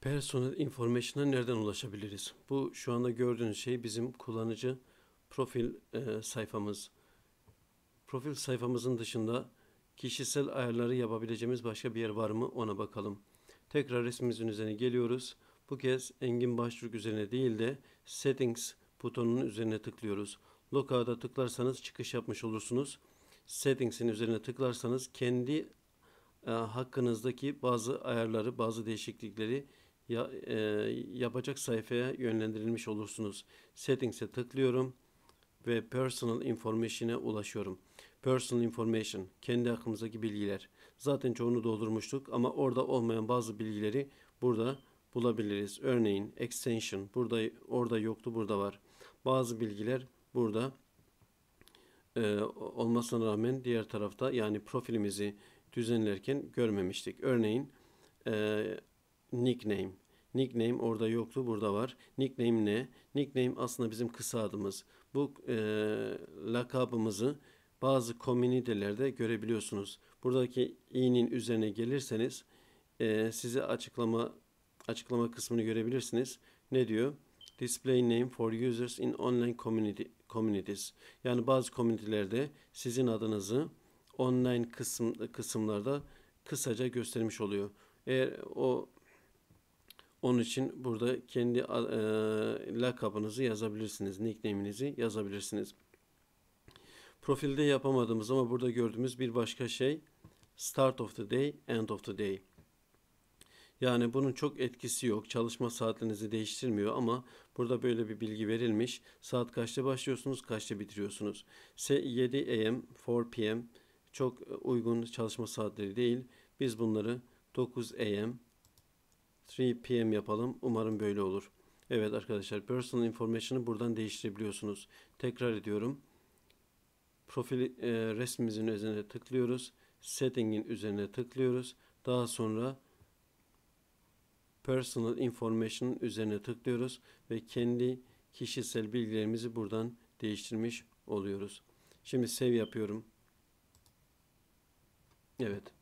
Personal Information'a nereden ulaşabiliriz? Bu şu anda gördüğünüz şey bizim kullanıcı profil e, sayfamız. Profil sayfamızın dışında kişisel ayarları yapabileceğimiz başka bir yer var mı ona bakalım. Tekrar resmimizin üzerine geliyoruz. Bu kez Engin Baştürk üzerine değil de Settings butonunun üzerine tıklıyoruz. Lokada tıklarsanız çıkış yapmış olursunuz. Settings'in üzerine tıklarsanız kendi e, hakkınızdaki bazı ayarları, bazı değişiklikleri ya, e, yapacak sayfaya yönlendirilmiş olursunuz. Settings'e tıklıyorum ve personal information'e ulaşıyorum. Personal information, kendi aklımızdaki bilgiler. Zaten çoğunu doldurmuştuk ama orada olmayan bazı bilgileri burada bulabiliriz. Örneğin extension burada orada yoktu, burada var. Bazı bilgiler burada e, olmasına rağmen diğer tarafta yani profilimizi düzenlerken görmemiştik. Örneğin e, nickname Nickname orada yoktu, burada var. Nickname ne? Nickname aslında bizim kısa adımız. Bu e, lakabımızı bazı komünitelerde görebiliyorsunuz. Buradaki i'nin üzerine gelirseniz e, size açıklama açıklama kısmını görebilirsiniz. Ne diyor? Display name for users in online community, communities. Yani bazı komünitelerde sizin adınızı online kısım kısımlarda kısaca göstermiş oluyor. Eğer o onun için burada kendi e, lakabınızı yazabilirsiniz. Nickname'inizi yazabilirsiniz. Profilde yapamadığımız ama burada gördüğümüz bir başka şey start of the day, end of the day. Yani bunun çok etkisi yok. Çalışma saatlerinizi değiştirmiyor ama burada böyle bir bilgi verilmiş. Saat kaçta başlıyorsunuz, kaçta bitiriyorsunuz? 7 AM, 4 PM çok uygun çalışma saatleri değil. Biz bunları 9 AM, 3 p.m. yapalım. Umarım böyle olur. Evet arkadaşlar personal information'ı buradan değiştirebiliyorsunuz. Tekrar ediyorum. Profil e, resmimizin üzerine tıklıyoruz. Setting'in üzerine tıklıyoruz. Daha sonra personal information üzerine tıklıyoruz ve kendi kişisel bilgilerimizi buradan değiştirmiş oluyoruz. Şimdi save yapıyorum. Evet.